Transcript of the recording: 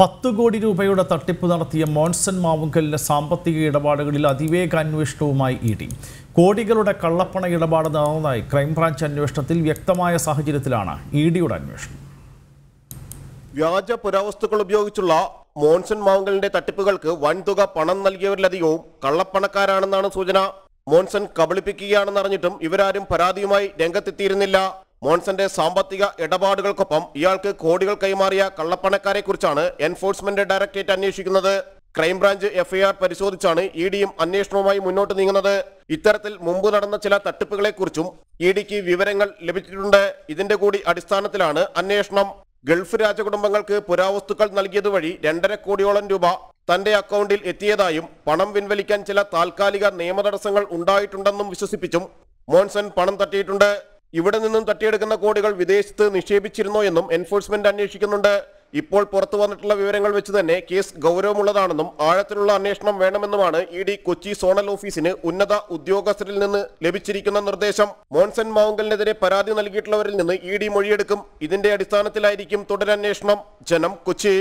പത്ത് കോടി രൂപയുടെ തട്ടിപ്പ് നടത്തിയ മോൺസൺ മാവുങ്കലിന്റെ സാമ്പത്തിക ഇടപാടുകളിൽ അതിവേഗ അന്വേഷണവുമായി ഇ ഡി കോടികളുടെ കള്ളപ്പണ ഇടപാട് നടന്നതായി ക്രൈംബ്രാഞ്ച് അന്വേഷണത്തിൽ വ്യക്തമായ സാഹചര്യത്തിലാണ് ഇ ഡിയുടെ അന്വേഷണം വ്യാജ പുരാവസ്തുക്കൾ ഉപയോഗിച്ചുള്ള മോൺസൺ മാവുങ്കലിന്റെ തട്ടിപ്പുകൾക്ക് വൻതുക പണം നൽകിയവരിലധികവും കള്ളപ്പണക്കാരാണെന്നാണ് സൂചന മോൺസൺ കബളിപ്പിക്കുകയാണെന്നറിഞ്ഞിട്ടും ഇവരാരും പരാതിയുമായി രംഗത്തെത്തിയിരുന്നില്ല മോൺസന്റെ സാമ്പത്തിക ഇടപാടുകൾക്കൊപ്പം ഇയാൾക്ക് കോടികൾ കൈമാറിയ കള്ളപ്പണക്കാരെക്കുറിച്ചാണ് എൻഫോഴ്സ്മെന്റ് ഡയറക്ടറേറ്റ് അന്വേഷിക്കുന്നത് ക്രൈംബ്രാഞ്ച് എഫ്ഐആർ പരിശോധിച്ചാണ് ഇ ഡിയും അന്വേഷണവുമായി മുന്നോട്ട് നീങ്ങുന്നത് ഇത്തരത്തിൽ മുമ്പ് നടന്ന ചില തട്ടിപ്പുകളെക്കുറിച്ചും ഇ ഡിക്ക് വിവരങ്ങൾ ലഭിച്ചിട്ടുണ്ട് ഇതിന്റെ കൂടി അടിസ്ഥാനത്തിലാണ് അന്വേഷണം ഗൾഫ് രാജകുടുംബങ്ങൾക്ക് പുരാവസ്തുക്കൾ നൽകിയതുവഴി രണ്ടര കോടിയോളം രൂപ തന്റെ അക്കൗണ്ടിൽ എത്തിയതായും പണം പിൻവലിക്കാൻ ചില താൽക്കാലിക നിയമതടസ്സങ്ങൾ ഉണ്ടായിട്ടുണ്ടെന്നും വിശ്വസിപ്പിച്ചും മോൺസൺ പണം തട്ടിയിട്ടുണ്ട് ഇവിടെ നിന്നും തട്ടിയെടുക്കുന്ന കോടികൾ വിദേശത്ത് നിക്ഷേപിച്ചിരുന്നോ എന്നും എൻഫോഴ്സ്മെന്റ് അന്വേഷിക്കുന്നുണ്ട് ഇപ്പോൾ പുറത്തു വന്നിട്ടുള്ള വിവരങ്ങൾ വെച്ച് തന്നെ കേസ് ഗൗരവമുള്ളതാണെന്നും ആഴത്തിലുള്ള അന്വേഷണം വേണമെന്നുമാണ് ഇ ഡി കൊച്ചി സോണൽ ഓഫീസിന് ഉന്നത ഉദ്യോഗസ്ഥരിൽ നിന്ന് ലഭിച്ചിരിക്കുന്ന നിർദ്ദേശം മോൺസൺ മാവുങ്കലിനെതിരെ പരാതി നൽകിയിട്ടുള്ളവരിൽ നിന്ന് ഇ ഡി മൊഴിയെടുക്കും ഇതിന്റെ അടിസ്ഥാനത്തിലായിരിക്കും തുടരന്വേഷണം ജനം കൊച്ചി